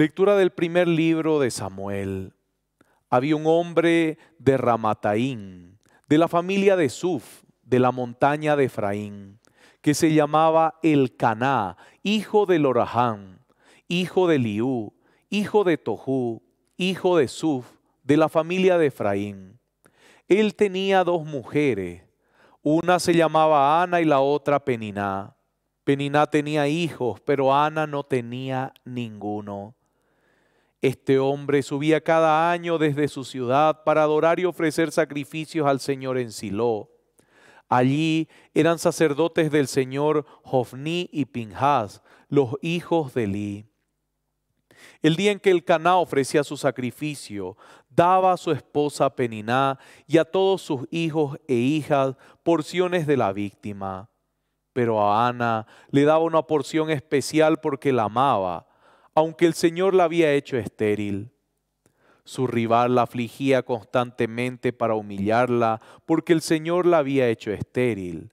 Lectura del primer libro de Samuel. Había un hombre de Ramataín, de la familia de Suf, de la montaña de Efraín, que se llamaba El Caná, hijo de Lorahán, hijo de Liú, hijo de Tohu, hijo de Suf, de la familia de Efraín. Él tenía dos mujeres, una se llamaba Ana y la otra Peniná. Peniná tenía hijos, pero Ana no tenía ninguno. Este hombre subía cada año desde su ciudad para adorar y ofrecer sacrificios al Señor en Silo. Allí eran sacerdotes del Señor Jofni y Pinjas, los hijos de Li. El día en que el Caná ofrecía su sacrificio, daba a su esposa Peniná y a todos sus hijos e hijas porciones de la víctima. Pero a Ana le daba una porción especial porque la amaba aunque el Señor la había hecho estéril. Su rival la afligía constantemente para humillarla, porque el Señor la había hecho estéril.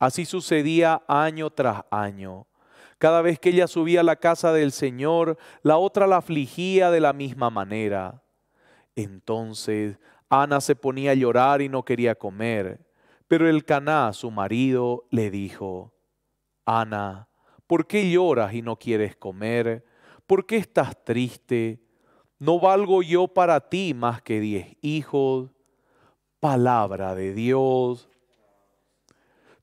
Así sucedía año tras año. Cada vez que ella subía a la casa del Señor, la otra la afligía de la misma manera. Entonces Ana se ponía a llorar y no quería comer. Pero el Caná, su marido, le dijo, Ana, ¿por qué lloras y no quieres comer? ¿por qué estás triste? No valgo yo para ti más que diez hijos. Palabra de Dios.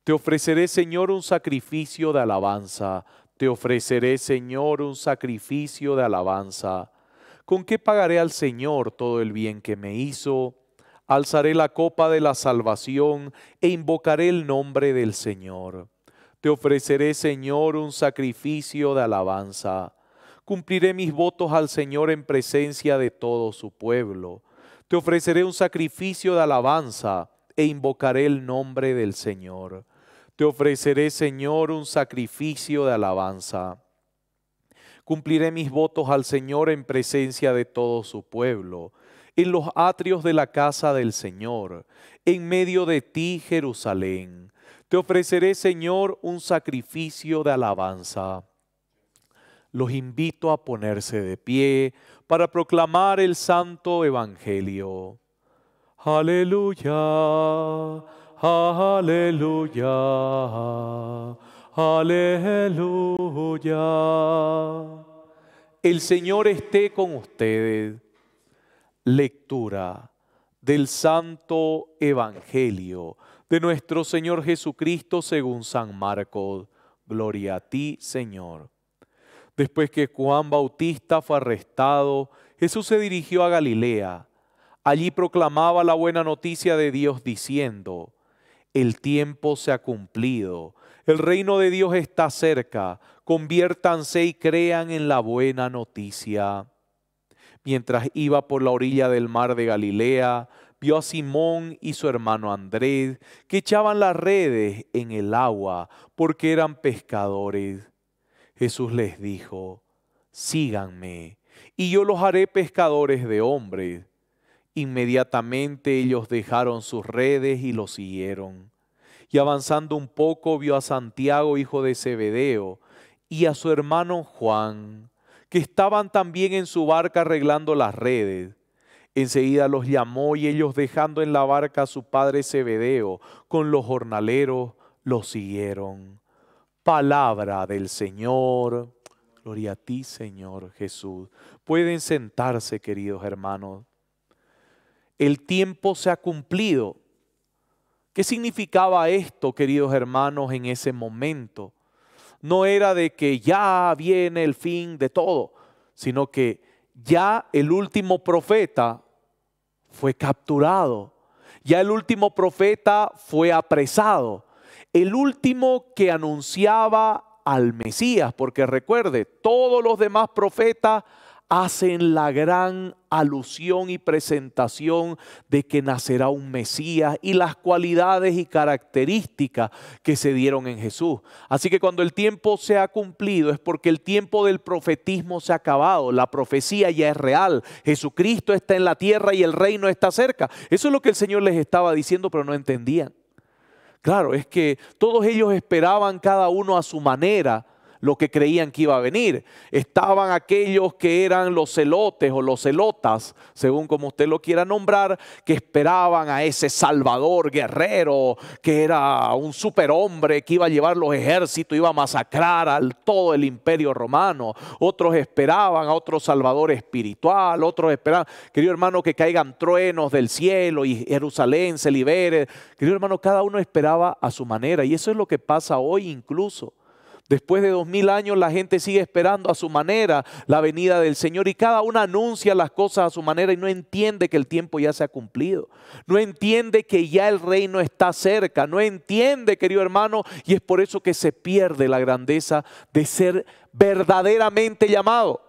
Te ofreceré, Señor, un sacrificio de alabanza. Te ofreceré, Señor, un sacrificio de alabanza. ¿Con qué pagaré al Señor todo el bien que me hizo? Alzaré la copa de la salvación e invocaré el nombre del Señor. Te ofreceré, Señor, un sacrificio de alabanza. Cumpliré mis votos al Señor en presencia de todo su pueblo. Te ofreceré un sacrificio de alabanza e invocaré el nombre del Señor. Te ofreceré, Señor, un sacrificio de alabanza. Cumpliré mis votos al Señor en presencia de todo su pueblo, en los atrios de la casa del Señor, en medio de ti, Jerusalén. Te ofreceré, Señor, un sacrificio de alabanza los invito a ponerse de pie para proclamar el santo evangelio. Aleluya, aleluya, aleluya. El Señor esté con ustedes. Lectura del Santo Evangelio de nuestro Señor Jesucristo según San Marcos. Gloria a ti, Señor. Después que Juan Bautista fue arrestado, Jesús se dirigió a Galilea. Allí proclamaba la buena noticia de Dios diciendo, el tiempo se ha cumplido, el reino de Dios está cerca, conviértanse y crean en la buena noticia. Mientras iba por la orilla del mar de Galilea, vio a Simón y su hermano Andrés, que echaban las redes en el agua porque eran pescadores. Jesús les dijo, síganme, y yo los haré pescadores de hombres. Inmediatamente ellos dejaron sus redes y los siguieron. Y avanzando un poco vio a Santiago, hijo de Zebedeo, y a su hermano Juan, que estaban también en su barca arreglando las redes. Enseguida los llamó y ellos dejando en la barca a su padre Zebedeo con los jornaleros, los siguieron. Palabra del Señor. Gloria a ti, Señor Jesús. Pueden sentarse, queridos hermanos. El tiempo se ha cumplido. ¿Qué significaba esto, queridos hermanos, en ese momento? No era de que ya viene el fin de todo, sino que ya el último profeta fue capturado, ya el último profeta fue apresado, el último que anunciaba al Mesías, porque recuerde, todos los demás profetas hacen la gran alusión y presentación de que nacerá un Mesías y las cualidades y características que se dieron en Jesús. Así que cuando el tiempo se ha cumplido es porque el tiempo del profetismo se ha acabado, la profecía ya es real, Jesucristo está en la tierra y el reino está cerca. Eso es lo que el Señor les estaba diciendo, pero no entendían. Claro, es que todos ellos esperaban cada uno a su manera lo que creían que iba a venir. Estaban aquellos que eran los celotes o los celotas, según como usted lo quiera nombrar, que esperaban a ese Salvador guerrero, que era un superhombre que iba a llevar los ejércitos, iba a masacrar al todo el imperio romano. Otros esperaban a otro Salvador espiritual, otros esperaban, querido hermano, que caigan truenos del cielo y Jerusalén se libere. Querido hermano, cada uno esperaba a su manera y eso es lo que pasa hoy incluso. Después de dos mil años la gente sigue esperando a su manera la venida del Señor y cada uno anuncia las cosas a su manera y no entiende que el tiempo ya se ha cumplido. No entiende que ya el reino está cerca. No entiende, querido hermano, y es por eso que se pierde la grandeza de ser verdaderamente llamado.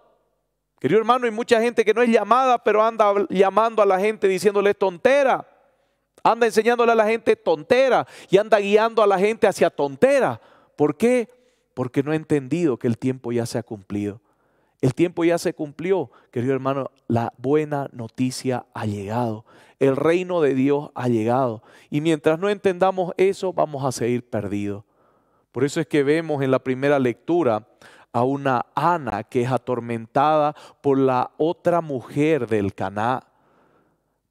Querido hermano, hay mucha gente que no es llamada, pero anda llamando a la gente diciéndole tontera. Anda enseñándole a la gente tontera y anda guiando a la gente hacia tontera. ¿Por qué? porque no he entendido que el tiempo ya se ha cumplido. El tiempo ya se cumplió, querido hermano, la buena noticia ha llegado, el reino de Dios ha llegado. Y mientras no entendamos eso, vamos a seguir perdidos. Por eso es que vemos en la primera lectura a una Ana que es atormentada por la otra mujer del Caná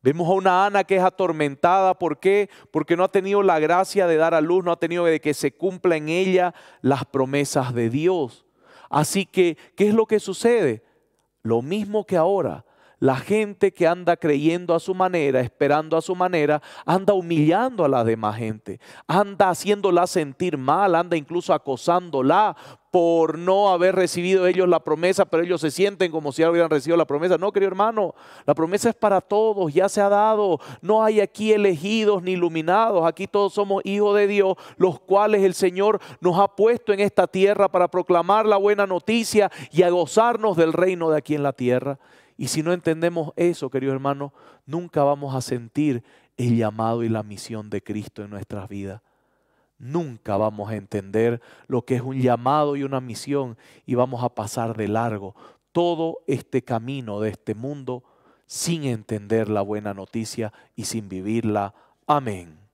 Vemos a una Ana que es atormentada. ¿Por qué? Porque no ha tenido la gracia de dar a luz, no ha tenido de que se cumpla en ella las promesas de Dios. Así que, ¿qué es lo que sucede? Lo mismo que ahora, la gente que anda creyendo a su manera, esperando a su manera, anda humillando a la demás gente, anda haciéndola sentir mal, anda incluso acosándola por no haber recibido ellos la promesa, pero ellos se sienten como si hubieran recibido la promesa. No, querido hermano, la promesa es para todos, ya se ha dado. No hay aquí elegidos ni iluminados, aquí todos somos hijos de Dios, los cuales el Señor nos ha puesto en esta tierra para proclamar la buena noticia y a gozarnos del reino de aquí en la tierra. Y si no entendemos eso, queridos hermanos, nunca vamos a sentir el llamado y la misión de Cristo en nuestras vidas. Nunca vamos a entender lo que es un llamado y una misión y vamos a pasar de largo todo este camino de este mundo sin entender la buena noticia y sin vivirla. Amén.